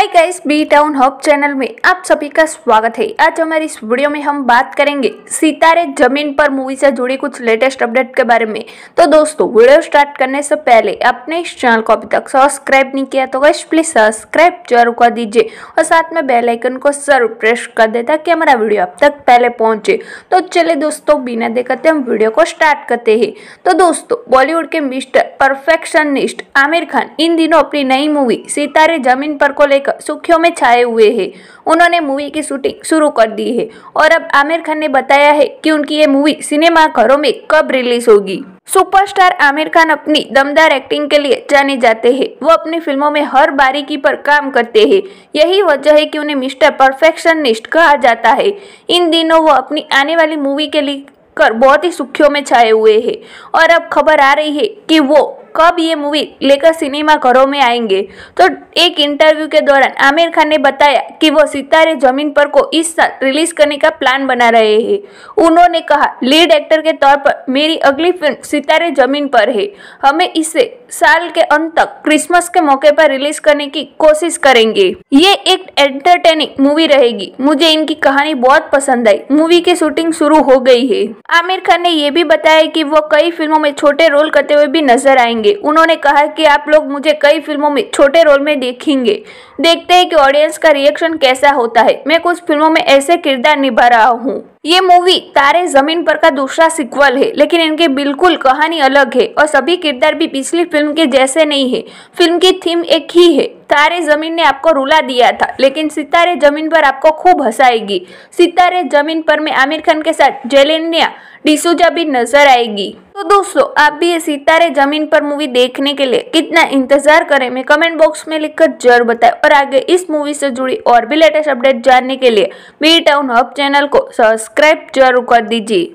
हाय guys B town hub channel में आप सभी का स्वागत है आज हमारे इस वीडियो में हम बात करेंगे सितारे जमीन पर मूवी से जुड़ी कुछ लेटेस्ट अपडेट के बारे में तो दोस्तों वीडियो स्टार्ट करने से पहले अपने इस चैनल को अभी तक सब्सक्राइब नहीं किया तो गाइस प्लीज सब्सक्राइब जरूर कर दीजिए और साथ में बेलाइकन को जरूर प्रेस कर दे ताकि हमारा वीडियो अब तक पहले पहुंचे तो चले दोस्तों बिना देखते हम वीडियो को स्टार्ट करते है तो दोस्तों बॉलीवुड के मिस्टर परफेक्शनिस्ट आमिर खान इन दिनों अपनी नई मूवी सितारे जमीन पर को लेकर सुर्खियों में छाए हुए हैं उन्होंने मूवी की शूटिंग शुरू कर दी है और अब आमिर खान ने बताया है कि उनकी ये मूवी सिनेमा घरों में कब रिलीज होगी सुपरस्टार आमिर खान अपनी दमदार एक्टिंग के लिए जाने जाते हैं वो अपनी फिल्मों में हर बारीकी पर काम करते हैं यही वजह है कि उन्हें मिस्टर परफेक्शनिस्ट कहा जाता है इन दिनों वो अपनी आने वाली मूवी के लिए कर बहुत ही सुखियों में छाए हुए हैं और अब खबर आ रही है कि वो कब ये मूवी लेकर सिनेमा घरों में आएंगे तो एक इंटरव्यू के दौरान आमिर खान ने बताया कि वो सितारे जमीन पर को इस साल रिलीज करने का प्लान बना रहे हैं उन्होंने कहा लीड एक्टर के तौर पर मेरी अगली फिल्म सितारे जमीन पर है हमें इसे साल के अंत तक क्रिसमस के मौके पर रिलीज करने की कोशिश करेंगे ये एक एंटरटेनिंग मूवी रहेगी मुझे इनकी कहानी बहुत पसंद आई मूवी की शूटिंग शुरू हो गई है आमिर खान ने यह भी बताया कि वो कई फिल्मों में छोटे रोल करते हुए भी नजर आएंगे करेंगे उन्होंने कहा कि आप लोग मुझे कई फिल्मों में छोटे रोल में देखेंगे देखते हैं कि ऑडियंस का रिएक्शन कैसा होता है मैं कुछ फिल्मों में ऐसे किरदार निभा रहा हूँ ये मूवी तारे जमीन पर का दूसरा सिक्वल है लेकिन इनके बिल्कुल कहानी अलग है और सभी किरदार भी पिछली फिल्म के जैसे नहीं है फिल्म की थीम एक ही है तारे जमीन ने आपको रुला दिया था लेकिन सितारे जमीन पर आपको खूब हंसाएगी सितारे जमीन पर में आमिर खान के साथ जेलेनिया डिसूजा भी नजर आएगी तो दोस्तों आप भी ये सितारे जमीन पर मूवी देखने के लिए कितना इंतजार करें मैं कमेंट बॉक्स में लिखकर जरूर बताएं और आगे इस मूवी से जुड़ी और भी लेटेस्ट अपडेट जानने के लिए बी टाउन हब चैनल को सब्सक्राइब जरूर कर दीजिए